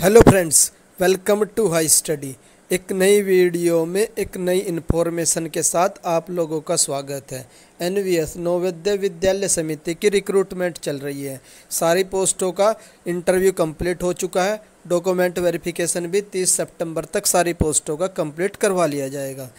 hello friends welcome to high study एक नई video में एक नई इन्फॉर्मेशन के साथ आप लोगों का स्वागत है एन वी एस विद्यालय समिति की रिक्रूटमेंट चल रही है सारी पोस्टों का इंटरव्यू कंप्लीट हो चुका है डॉक्यूमेंट वेरिफिकेशन भी 30 सितंबर तक सारी पोस्टों का कंप्लीट करवा लिया जाएगा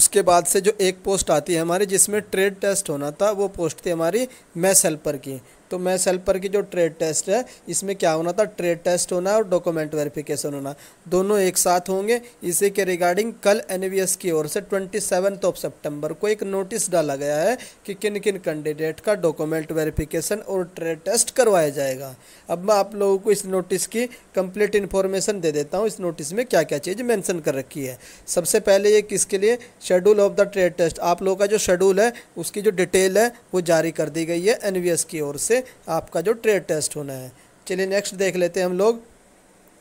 उसके बाद से जो एक पोस्ट आती है हमारी जिसमें ट्रेड टेस्ट होना था वो पोस्ट थी हमारी मैस हेल्पर की तो मैं सेल्पर की जो ट्रेड टेस्ट है इसमें क्या होना था ट्रेड टेस्ट होना और डॉक्यूमेंट वेरिफिकेशन होना दोनों एक साथ होंगे इसी के रिगार्डिंग कल एन की ओर से ट्वेंटी सेवन्थ ऑफ सेप्टेम्बर को एक नोटिस डाला गया है कि किन किन कैंडिडेट का डॉक्यूमेंट वेरिफिकेशन और ट्रेड टेस्ट करवाया जाएगा अब मैं आप लोगों को इस नोटिस की कंप्लीट इन्फॉर्मेशन दे देता हूँ इस नोटिस में क्या क्या चीज़ मैंसन कर रखी है सबसे पहले ये किसके लिए schedule of the trade test आप लोगों का जो शेड्यूल है उसकी जो डिटेल है वो जारी कर दी गई है एन की ओर से आपका जो ट्रेड टेस्ट होना है चलिए नेक्स्ट देख लेते हैं हम लोग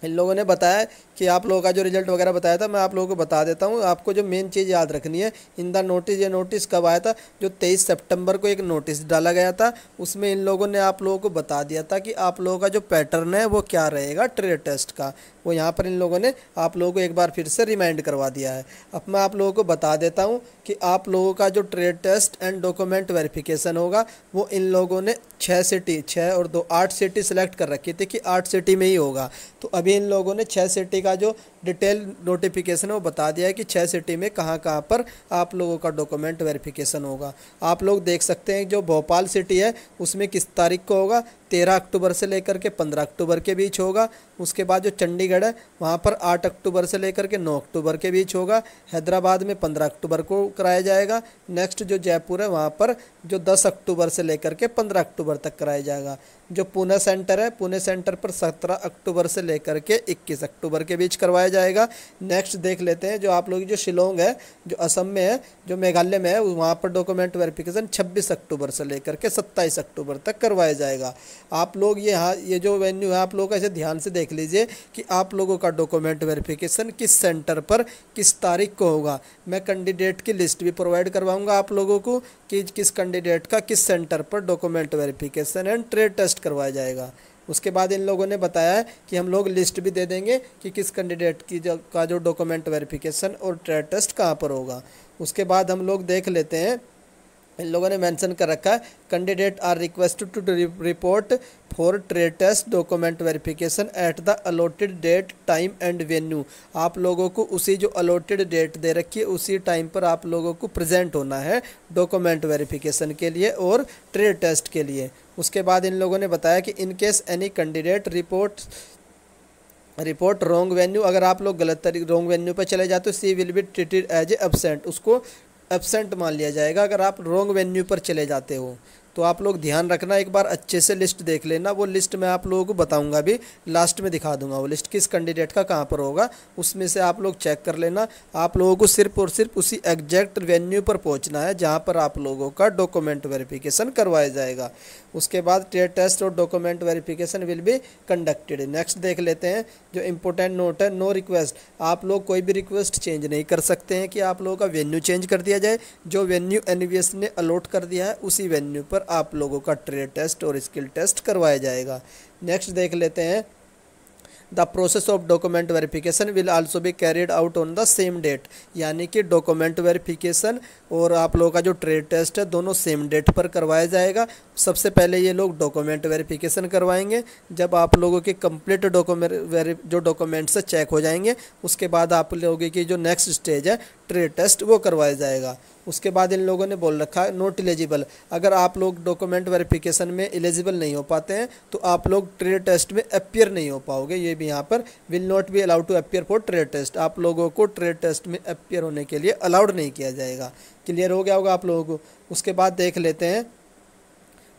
इन लोगों ने बताया कि आप लोगों का जो रिजल्ट वगैरह बताया था मैं आप लोगों को बता देता हूँ आपको जो मेन चीज़ याद रखनी है इन द नोटिस ये नोटिस कब आया था जो तेईस सेप्टेम्बर को एक नोटिस डाला गया था उसमें इन लोगों ने आप लोगों को बता दिया था कि आप लोगों का जो पैटर्न है वो क्या रहेगा ट्रेड टेस्ट का वो यहाँ पर इन लोगों ने आप लोगों को एक बार फिर से रिमाइंड करवा दिया है अब मैं आप लोगों को बता देता हूँ कि आप लोगों का जो trade test and document verification होगा वो इन लोगों ने छः सिटी छः और दो आठ सिटी सेलेक्ट कर रखी थी कि आठ सिटी में ही होगा तो अभी इन लोगों ने छः सिटी का का जो डिटेल नोटिफिकेशन है वो बता दिया है कि छः सिटी में कहाँ कहाँ पर आप लोगों का डॉक्यूमेंट वेरिफिकेशन होगा आप लोग देख सकते हैं जो भोपाल सिटी है उसमें किस तारीख को होगा तेरह अक्टूबर से लेकर के पंद्रह अक्टूबर के बीच होगा उसके बाद जो चंडीगढ़ है वहाँ पर आठ अक्टूबर से लेकर के नौ अक्टूबर के बीच होगा हैदराबाद में पंद्रह अक्टूबर को कराया जाएगा नेक्स्ट जो जयपुर है वहाँ पर जो दस अक्टूबर से लेकर के पंद्रह अक्टूबर तक कराया जाएगा जो पुणे सेंटर है पुणे सेंटर पर सत्रह अक्टूबर से लेकर के इक्कीस अक्टूबर के बीच करवाया जाएगा नेक्स्ट देख लेते हैं जो आप लोग जो शिलोंग है जो असम में है जो मेघालय में है वहाँ पर डॉक्यूमेंट वेरिफिकेशन छब्बीस अक्टूबर से लेकर के सत्ताईस अक्टूबर तक करवाया जाएगा आप लोग ये हाँ ये जो वेन्यू है आप लोग ऐसे ध्यान से देख लीजिए कि आप लोगों का डॉक्यूमेंट वेरिफिकेशन किस सेंटर पर किस तारीख को होगा मैं कैंडिडेट की लिस्ट भी प्रोवाइड करवाऊँगा आप लोगों को कि किस कैंडिडेट का किस सेंटर पर document verification and trade test करवाया जाएगा उसके बाद इन लोगों ने बताया है कि हम लोग लिस्ट भी दे देंगे कि किस कैंडिडेट की जो का जो डॉक्यूमेंट वेरिफिकेशन और ट्रेड टेस्ट कहाँ पर होगा उसके बाद हम लोग देख लेते हैं इन लोगों ने मेंशन कर रखा है candidate are requested to report for trade test document verification at the allotted date time and venue आप लोगों को उसी जो अलॉटेड डेट दे रखी है उसी टाइम पर आप लोगों को प्रेजेंट होना है डॉक्यूमेंट वेरिफिकेशन के लिए और ट्रेड टेस्ट के लिए उसके बाद इन लोगों ने बताया कि in case any candidate report report wrong venue अगर आप लोग गलत तरीके रॉन्ग वेन्यू पर चले जाते हो she will be treated as a absent उसको एबसेंट मान लिया जाएगा अगर आप रॉन्ग वेन्यू पर चले जाते हो तो आप लोग ध्यान रखना एक बार अच्छे से लिस्ट देख लेना वो लिस्ट मैं आप लोगों को बताऊंगा भी लास्ट में दिखा दूंगा वो लिस्ट किस कैंडिडेट का कहाँ पर होगा उसमें से आप लोग चेक कर लेना आप लोगों को सिर्फ और सिर्फ उसी एग्जैक्ट वेन्यू पर पहुँचना है जहाँ पर आप लोगों का डॉक्यूमेंट वेरीफ़िकेशन करवाया जाएगा उसके बाद ट्रेड टेस्ट और document verification will be conducted next देख लेते हैं जो इंपॉर्टेंट नोट है नो रिक्वेस्ट आप लोग कोई भी रिक्वेस्ट चेंज नहीं कर सकते हैं कि आप लोगों का वेन्यू चेंज कर दिया जाए जो वेन्यू एन ने अलॉट कर दिया है उसी वेन्यू पर आप लोगों का ट्रेड टेस्ट और स्किल टेस्ट करवाया जाएगा नेक्स्ट देख लेते हैं the process of document verification will also be carried out on the same date यानी कि डॉक्यूमेंट वेरिफिकेशन और आप लोगों का जो ट्रेड टेस्ट है दोनों सेम डेट पर करवाया जाएगा सबसे पहले ये लोग डॉक्यूमेंट वेरिफिकेशन करवाएंगे जब आप लोगों के कंप्लीट डॉक्यूमेंट जो डॉक्यूमेंट्स चेक हो जाएंगे उसके बाद आप लोगों की जो नेक्स्ट स्टेज है ट्रेड टेस्ट वो करवाया जाएगा उसके बाद इन लोगों ने बोल रखा है नॉट एलिजिबल अगर आप लोग डॉक्यूमेंट वेरिफिकेशन में एलिजिबल नहीं हो पाते हैं तो आप लोग ट्रेड टेस्ट में अपियर नहीं हो पाओगे ये भी यहाँ पर will not be allowed to appear for trade test आप लोगों को ट्रेड टेस्ट में अपियर होने के लिए अलाउड नहीं किया जाएगा क्लियर हो गया होगा आप लोगों को उसके बाद देख लेते हैं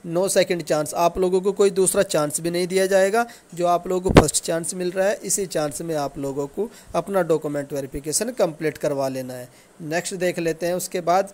नो सेकंड चांस आप लोगों को कोई दूसरा चांस भी नहीं दिया जाएगा जो आप लोगों को फर्स्ट चांस मिल रहा है इसी चांस में आप लोगों को अपना डॉक्यूमेंट वेरिफिकेशन कंप्लीट करवा लेना है नेक्स्ट देख लेते हैं उसके बाद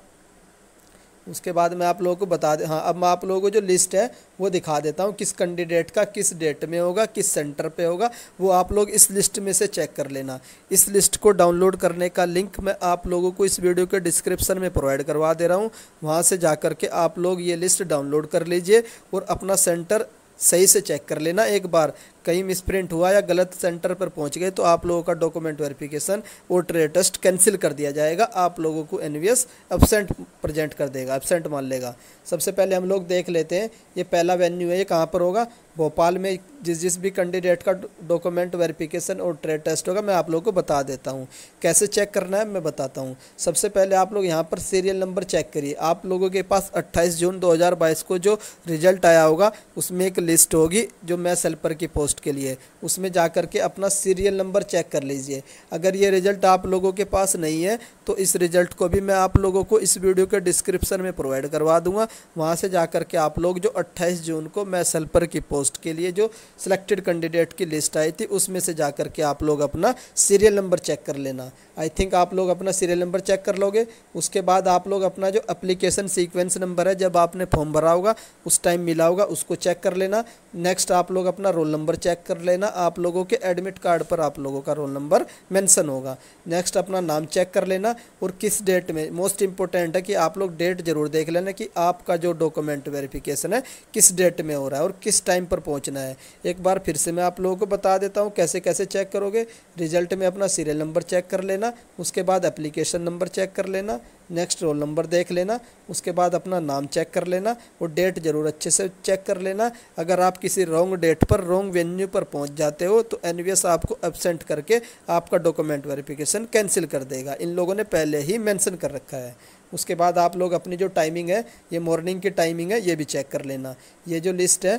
उसके बाद मैं आप लोगों को बता दे हाँ अब मैं आप लोगों को जो लिस्ट है वो दिखा देता हूँ किस कैंडिडेट का किस डेट में होगा किस सेंटर पे होगा वो आप लोग इस लिस्ट में से चेक कर लेना इस लिस्ट को डाउनलोड करने का लिंक मैं आप लोगों को इस वीडियो के डिस्क्रिप्सन में प्रोवाइड करवा दे रहा हूँ वहाँ से जा कर के आप लोग ये लिस्ट डाउनलोड कर लीजिए और अपना सेंटर सही से चेक कर लेना एक बार कहीं मिसप्रिंट हुआ या गलत सेंटर पर पहुंच गए तो आप लोगों का डॉक्यूमेंट वेरिफिकेशन और ट्रेड टेस्ट कैंसिल कर दिया जाएगा आप लोगों को एन एबसेंट प्रजेंट कर देगा एबसेंट मान लेगा सबसे पहले हम लोग देख लेते हैं ये पहला वेन्यू है ये कहाँ पर होगा भोपाल में जिस जिस भी कैंडिडेट का डॉक्यूमेंट वेरिफिकेशन और ट्रेड टेस्ट होगा मैं आप लोगों को बता देता हूँ कैसे चेक करना है मैं बताता हूँ सबसे पहले आप लोग यहाँ पर सीरियल नंबर चेक करिए आप लोगों के पास 28 जून 2022 को जो रिजल्ट आया होगा उसमें एक लिस्ट होगी जो मैं सेल्पर की पोस्ट टेस्ट के लिए उसमें जा कर के अपना सीरियल नंबर चेक कर लीजिए अगर ये रिज़ल्ट आप लोगों के पास नहीं है तो इस रिज़ल्ट को भी मैं आप लोगों को इस वीडियो के डिस्क्रिप्सन में प्रोवाइड करवा दूंगा वहाँ से जा कर के आप लोग जो अट्ठाईस जून को मैसलपर की पोस्ट के लिए जो सिलेक्टेड कैंडिडेट की लिस्ट आई थी उसमें से जा कर के आप लोग अपना सीरियल नंबर चेक कर लेना आई थिंक आप लोग अपना सीरियल नंबर चेक कर लोगे उसके बाद आप लोग अपना जो अप्लीकेशन सीक्वेंस नंबर है जब आपने फॉर्म भरा होगा उस टाइम मिला होगा उसको चेक कर लेना नेक्स्ट आप लोग अपना रोल नंबर चेक कर लेना आप लोगों के एडमिट कार्ड पर आप लोगों का रोल नंबर मेंशन होगा नेक्स्ट अपना नाम चेक कर लेना और किस डेट में मोस्ट इंपॉर्टेंट है कि आप लोग डेट ज़रूर देख लेना कि आपका जो डॉक्यूमेंट वेरिफिकेशन है किस डेट में हो रहा है और किस टाइम पर पहुँचना है एक बार फिर से मैं आप लोगों को बता देता हूँ कैसे कैसे चेक करोगे रिजल्ट में अपना सीरियल नंबर चेक कर लेना उसके बाद एप्लीकेशन नंबर चेक कर लेना नेक्स्ट रोल नंबर देख लेना उसके बाद अपना नाम चेक कर लेना और डेट ज़रूर अच्छे से चेक कर लेना अगर आप किसी रॉन्ग डेट पर रॉन्ग वेन्यू पर पहुंच जाते हो तो एन आपको एबसेंट करके आपका डॉक्यूमेंट वेरिफिकेशन कैंसिल कर देगा इन लोगों ने पहले ही मेंशन कर रखा है उसके बाद आप लोग अपनी जो टाइमिंग है ये मॉर्निंग की टाइमिंग है ये भी चेक कर लेना ये जो लिस्ट है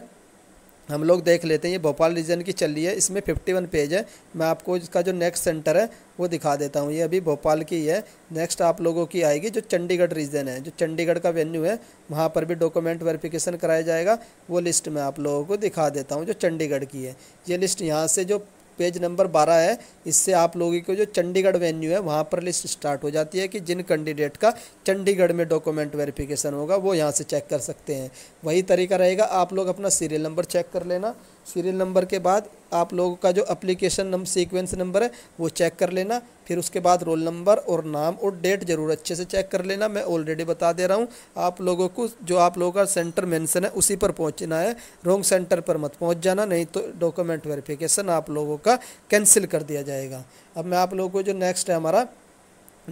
हम लोग देख लेते हैं ये भोपाल रीजन की चल रही है इसमें फिफ्टी वन पेज है मैं आपको इसका जो नेक्स्ट सेंटर है वो दिखा देता हूँ ये अभी भोपाल की है नेक्स्ट आप लोगों की आएगी जो चंडीगढ़ रीजन है जो चंडीगढ़ का वेन्यू है वहाँ पर भी डॉक्यूमेंट वेरिफिकेशन कराया जाएगा वो लिस्ट मैं आप लोगों को दिखा देता हूँ जो चंडीगढ़ की है ये लिस्ट यहाँ से जो पेज नंबर बारह है इससे आप लोगों को जो चंडीगढ़ वेन्यू है वहाँ पर लिस्ट स्टार्ट हो जाती है कि जिन कैंडिडेट का चंडीगढ़ में डॉक्यूमेंट वेरिफिकेशन होगा वो यहाँ से चेक कर सकते हैं वही तरीका रहेगा आप लोग अपना सीरियल नंबर चेक कर लेना सीरियल नंबर के बाद आप लोगों का जो अप्लीकेशन नम सीक्वेंस नंबर है वो चेक कर लेना फिर उसके बाद रोल नंबर और नाम और डेट ज़रूर अच्छे से चेक कर लेना मैं ऑलरेडी बता दे रहा हूँ आप लोगों को जो आप लोगों का सेंटर मेंशन है उसी पर पहुँचना है रॉन्ग सेंटर पर मत पहुँच जाना नहीं तो डॉक्यूमेंट वेरिफिकेशन आप लोगों का कैंसिल कर दिया जाएगा अब मैं आप लोगों को जो नेक्स्ट है हमारा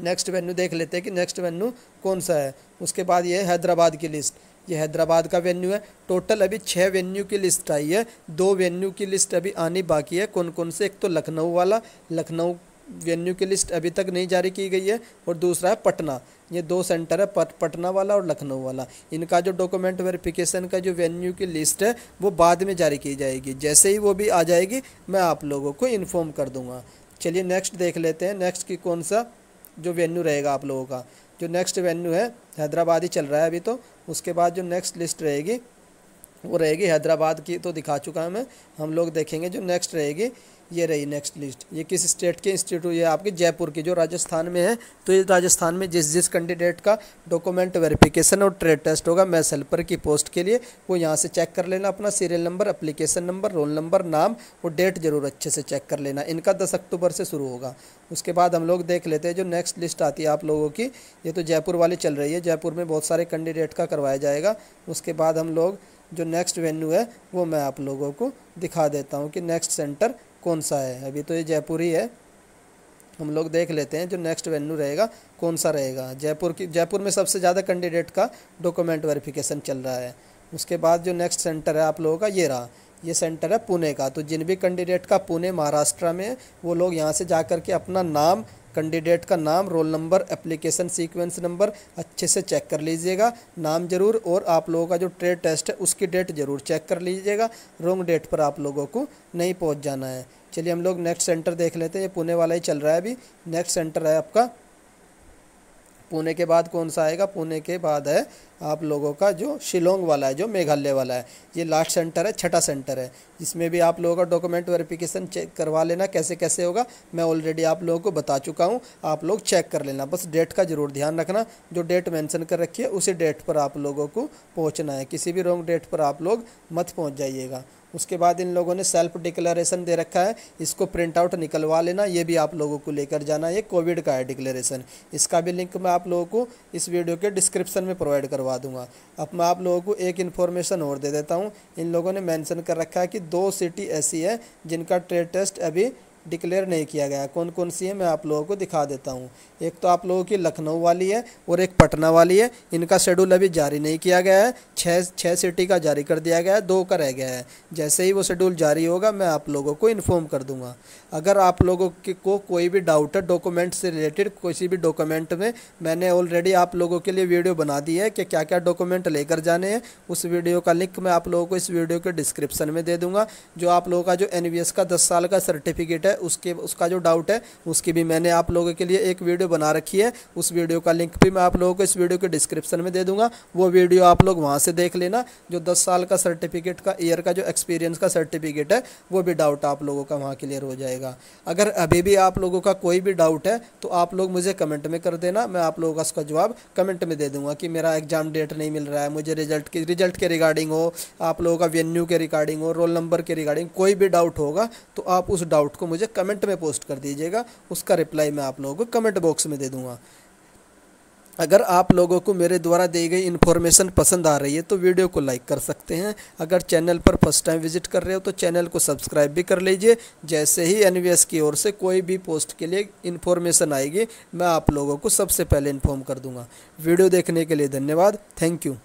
नेक्स्ट वेन्यू देख लेते हैं कि नेक्स्ट वेन्यू कौन सा है उसके बाद ये हैदराबाद की लिस्ट ये हैदराबाद का वेन्यू है टोटल अभी छः वेन्यू की लिस्ट आई है दो वेन्यू की लिस्ट अभी आनी बाकी है कौन कौन से एक तो लखनऊ वाला लखनऊ वेन्यू की लिस्ट अभी तक नहीं जारी की गई है और दूसरा है पटना ये दो सेंटर है पट, पटना वाला और लखनऊ वाला इनका जो डॉक्यूमेंट वेरिफिकेशन का जो वेन्यू की लिस्ट है वो बाद में जारी की जाएगी जैसे ही वो भी आ जाएगी मैं आप लोगों को इन्फॉर्म कर दूंगा चलिए नेक्स्ट देख लेते हैं नेक्स्ट की कौन सा जो वेन्यू रहेगा आप लोगों का जो नेक्स्ट वेन्यू है हैदराबाद ही चल रहा है अभी तो उसके बाद जो नेक्स्ट लिस्ट रहेगी वो रहेगी हैदराबाद की तो दिखा चुका हूँ मैं हम लोग देखेंगे जो नेक्स्ट रहेगी ये रही नेक्स्ट लिस्ट ये किस स्टेट के इंस्टीट्यूट ये आपके जयपुर की जो राजस्थान में है तो ये राजस्थान में जिस जिस कैंडिडेट का डॉक्यूमेंट वेरिफिकेशन और ट्रेड टेस्ट होगा मैस हेल्पर की पोस्ट के लिए वो यहाँ से चेक कर लेना अपना serial number application number roll number नाम और डेट ज़रूर अच्छे से चेक कर लेना इनका दस अक्टूबर से शुरू होगा उसके बाद हम लोग देख लेते हैं जो नेक्स्ट लिस्ट आती है आप लोगों की ये तो जयपुर वाली चल रही है जयपुर में बहुत सारे कैंडिडेट का करवाया जाएगा उसके बाद हम लोग जो नेक्स्ट वेन्यू है वो मैं आप लोगों को दिखा देता हूँ कि नेक्स्ट सेंटर कौन सा है अभी तो ये जयपुर ही है हम लोग देख लेते हैं जो नेक्स्ट वेन्यू रहेगा कौन सा रहेगा जयपुर की जयपुर में सबसे ज़्यादा कैंडिडेट का डॉक्यूमेंट वेरिफिकेशन चल रहा है उसके बाद जो नेक्स्ट सेंटर है आप लोगों का ये रहा ये सेंटर है पुणे का तो जिन भी कैंडिडेट का पुणे महाराष्ट्र में वो लोग यहाँ से जा कर के अपना नाम कैंडिडेट का नाम roll number application sequence number अच्छे से चेक कर लीजिएगा नाम ज़रूर और आप लोगों का जो ट्रेड टेस्ट है उसकी डेट ज़रूर चेक कर लीजिएगा रोंग डेट पर आप लोगों को नहीं पहुँच जाना है चलिए हम लोग नेक्स्ट सेंटर देख लेते हैं ये पुणे वाला ही चल रहा है अभी नेक्स्ट सेंटर है आपका पुणे के बाद कौन सा आएगा पुणे के बाद है आप लोगों का जो शिलोंग वाला है जो मेघालय वाला है ये लास्ट सेंटर है छठा सेंटर है जिसमें भी आप लोगों का डॉक्यूमेंट वेरिफिकेशन चेक करवा लेना कैसे कैसे होगा मैं ऑलरेडी आप लोगों को बता चुका हूँ आप लोग चेक कर लेना बस डेट का ज़रूर ध्यान रखना जो डेट मैंसन कर रखी है उसी डेट पर आप लोगों को पहुँचना है किसी भी रॉन्ग डेट पर आप लोग मत पहुँच जाइएगा उसके बाद इन लोगों ने सेल्फ डिक्लेरेशन दे रखा है इसको प्रिंट आउट निकलवा लेना ये भी आप लोगों को लेकर जाना ये कोविड का है डिक्लेरेशन इसका भी लिंक मैं आप लोगों को इस वीडियो के डिस्क्रिप्शन में प्रोवाइड करवा दूंगा अब मैं आप लोगों को एक इन्फॉर्मेशन और दे देता हूँ इन लोगों ने मैंसन कर रखा है कि दो सिटी ऐसी है जिनका ट्रेड टेस्ट अभी डिक्लेयर नहीं किया गया कौन कौन सी है मैं आप लोगों को दिखा देता हूँ एक तो आप लोगों की लखनऊ वाली है और एक पटना वाली है इनका शेड्यूल अभी जारी नहीं किया गया है छः छः सिटी का जारी कर दिया गया है दो का रह गया है जैसे ही वो शेड्यूल जारी होगा मैं आप लोगों को इन्फॉर्म कर दूंगा अगर आप लोगों के को कोई भी डाउट है डॉक्यूमेंट से रिलेटेड किसी भी डॉक्यूमेंट में मैंने ऑलरेडी आप लोगों के लिए वीडियो बना दी है कि क्या क्या डॉक्यूमेंट लेकर जाने हैं उस वीडियो का लिंक मैं आप लोगों को इस वीडियो के डिस्क्रिप्सन में दे दूँगा जो आप लोगों का जो एन का दस साल का सर्टिफिकेट है है उसके उसका जो डाउट है उसकी भी मैंने आप लोगों के लिए एक वीडियो बना रखी है उस वीडियो का लिंक भी मैं आप लोगों को इस वीडियो के डिस्क्रिप्शन में दे दूंगा वो वीडियो आप लोग वहाँ से देख लेना जो दस साल का सर्टिफिकेट का ईयर का जो एक्सपीरियंस का सर्टिफिकेट है वो भी डाउट आप लोगों का वहाँ क्लियर हो जाएगा अगर अभी भी आप लोगों का कोई भी डाउट है तो आप लोग मुझे कमेंट में कर देना मैं आप लोगों का उसका जवाब कमेंट में दे दूंगा कि मेरा एग्ज़ाम डेट नहीं मिल रहा है मुझे रिजल्ट के रिजल्ट के रिगार्डिंग हो आप लोगों का वेन्यू के रिगार्डिंग हो रोल नंबर के रिगार्डिंग कोई भी डाउट होगा तो आप उस डाउट को मुझे मुझे कमेंट में पोस्ट कर दीजिएगा उसका रिप्लाई मैं आप लोगों को कमेंट बॉक्स में दे दूँगा अगर आप लोगों को मेरे द्वारा दी गई इन्फॉर्मेशन पसंद आ रही है तो वीडियो को लाइक कर सकते हैं अगर चैनल पर फर्स्ट टाइम विजिट कर रहे हो तो चैनल को सब्सक्राइब भी कर लीजिए जैसे ही एन की ओर से कोई भी पोस्ट के लिए इन्फॉर्मेशन आएगी मैं आप लोगों को सबसे पहले इन्फॉर्म कर दूंगा वीडियो देखने के लिए धन्यवाद थैंक यू